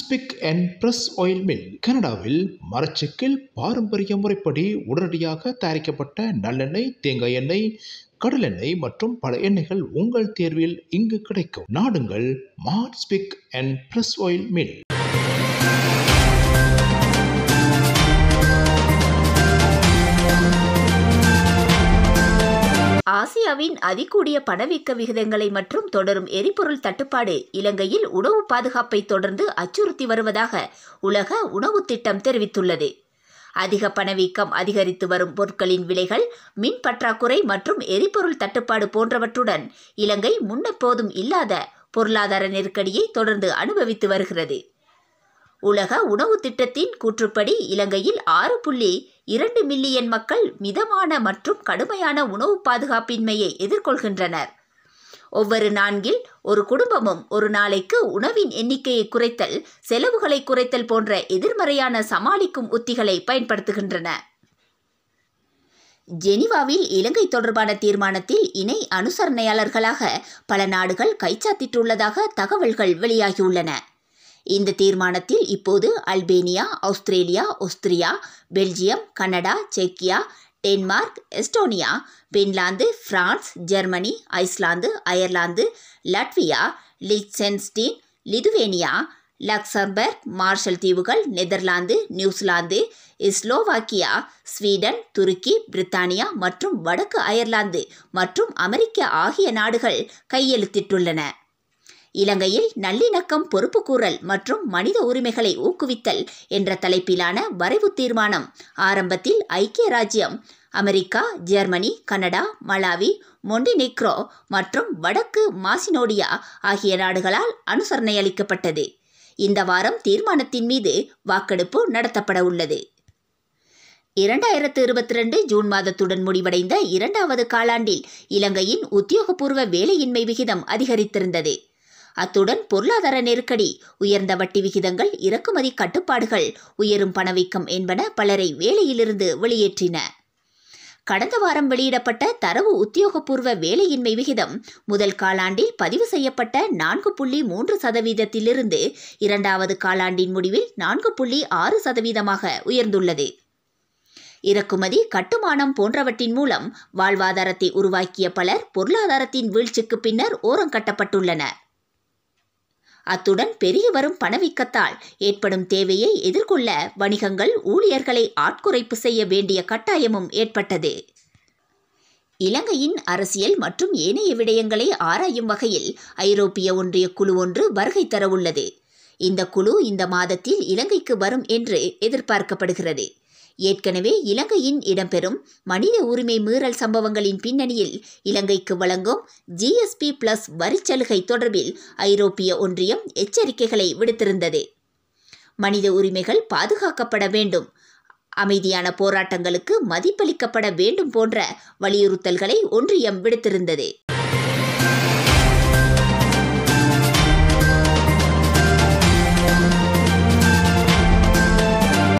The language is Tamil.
SPIC and press oil mill கனடாவில் மரச்சிக்கில் பாரம்பரிய முறைப்படி உடனடியாக தயாரிக்கப்பட்ட நல்லெண்ணெய் தேங்காய் எண்ணெய் கடலெண்ணெய் மற்றும் பல எண்ணெய்கள் உங்கள் தேர்வில் இங்கு கிடைக்கும் நாடுங்கள் spick and press oil mill இந்தியாவின் அதிகூடிய பணவீக்க விகிதங்களை மற்றும் தொடரும் எரிபொருள் தட்டுப்பாடு இலங்கையில் உணவு பாதுகாப்பை தொடர்ந்து அச்சுறுத்தி வருவதாக உலக உணவு திட்டம் தெரிவித்துள்ளது அதிக பணவீக்கம் அதிகரித்து வரும் பொருட்களின் விலைகள் மின் பற்றாக்குறை மற்றும் எரிபொருள் தட்டுப்பாடு போன்றவற்றுடன் இலங்கை முன்னெப்போதும் இல்லாத பொருளாதார நெருக்கடியை தொடர்ந்து அனுபவித்து வருகிறது உலக உணவு திட்டத்தின் கூற்றுப்படி இலங்கையில் ஆறு புள்ளி இரண்டு மில்லியன் மக்கள் மிதமான மற்றும் கடுமையான உணவு பாதுகாப்பின்மையை எதிர்கொள்கின்றனர் ஒவ்வொரு நான்கில் ஒரு குடும்பமும் ஒரு நாளைக்கு உணவின் எண்ணிக்கையை குறைத்தல் செலவுகளை குறைத்தல் போன்ற எதிர்மறையான சமாளிக்கும் உத்திகளை பயன்படுத்துகின்றன ஜெனிவாவில் இலங்கை தொடர்பான தீர்மானத்தில் இணை அனுசரணையாளர்களாக பல நாடுகள் கைச்சாத்திட்டுள்ளதாக தகவல்கள் வெளியாகியுள்ளன இந்த தீர்மானத்தில் இப்போது Albania Australia Austria Belgium Canada செக்கியா Denmark Estonia Finland France Germany Iceland Ireland Latvia Liechtenstein Lithuania Luxembourg Marshall தீவுகள் நெதர்லாந்து நியூசிலாந்து இஸ்லோவாக்கியா ஸ்வீடன் துருக்கி பிரித்தானியா மற்றும் வடக்கு அயர்லாந்து மற்றும் அமெரிக்கா ஆகிய நாடுகள் கையெழுத்திட்டுள்ளன இலங்கையில் நல்லிணக்கம் பொறுப்புக்கூறல் மற்றும் மனித உரிமைகளை ஊக்குவித்தல் என்ற தலைப்பிலான வரைவு தீர்மானம் ஆரம்பத்தில் ஐக்கிய ராஜ்யம் America Germany Canada Malawi Montenegro மற்றும் வடக்கு மாசினோடியா ஆகிய நாடுகளால் அனுசரணையளிக்கப்பட்டது இந்த வாரம் தீர்மானத்தின் மீது வாக்கெடுப்பு நடத்தப்பட உள்ளது இரண்டாயிரத்து இருபத்தி ரெண்டு ஜூன் மாதத்துடன் முடிவடைந்த இரண்டாவது காலாண்டில் இலங்கையின் உத்தியோகபூர்வ வேலையின்மை விகிதம் அதிகரித்திருந்தது அத்துடன் பொருளாதார நெருக்கடி உயர்ந்த வட்டி விகிதங்கள் இறக்குமதி கட்டுப்பாடுகள் உயரும் பணவீக்கம் என்பன பலரை வேலையிலிருந்து வெளியேற்றின கடந்த வாரம் வெளியிடப்பட்ட தரவு உத்தியோகபூர்வ வேலையின்மை விகிதம் முதல் காலாண்டில் பதிவு செய்யப்பட்ட நான்கு புள்ளி மூன்று சதவீதத்திலிருந்து இரண்டாவது காலாண்டின் முடிவில் நான்கு புள்ளி ஆறு சதவீதமாக உயர்ந்துள்ளது இறக்குமதி கட்டுமானம் போன்றவற்றின் மூலம் வாழ்வாதாரத்தை உருவாக்கிய பலர் பொருளாதாரத்தின் வீழ்ச்சிக்கு பின்னர் ஓரம் ஓரங்கட்டப்பட்டுள்ளனர் அத்துடன் பெரிய வரும் பணவீக்கத்தால் ஏற்படும் தேவையை எதிர்கொள்ள வணிகங்கள் ஊழியர்களை ஆட்குறைப்பு செய்ய வேண்டிய கட்டாயமும் ஏற்பட்டது இலங்கையின் அரசியல் மற்றும் ஏனைய விடயங்களை ஆராயும் வகையில் ஐரோப்பிய ஒன்றிய குழு ஒன்று வருகை தரவுள்ளது இந்த குழு இந்த மாதத்தில் இலங்கைக்கு வரும் என்று எதிர்பார்க்கப்படுகிறது ஏற்கனவே இலங்கையின் இடம்பெறும் மனித உரிமை மீறல் சம்பவங்களின் பின்னணியில் இலங்கைக்கு வழங்கும் ஜிஎஸ்பி பிளஸ் வரிச்சலுகை தொடர்பில் ஐரோப்பிய ஒன்றியம் எச்சரிக்கைகளை விடுத்திருந்தது மனித உரிமைகள் பாதுகாக்கப்பட வேண்டும் அமைதியான போராட்டங்களுக்கு மதிப்பளிக்கப்பட வேண்டும் போன்ற வலியுறுத்தல்களை ஒன்றியம் விடுத்திருந்தது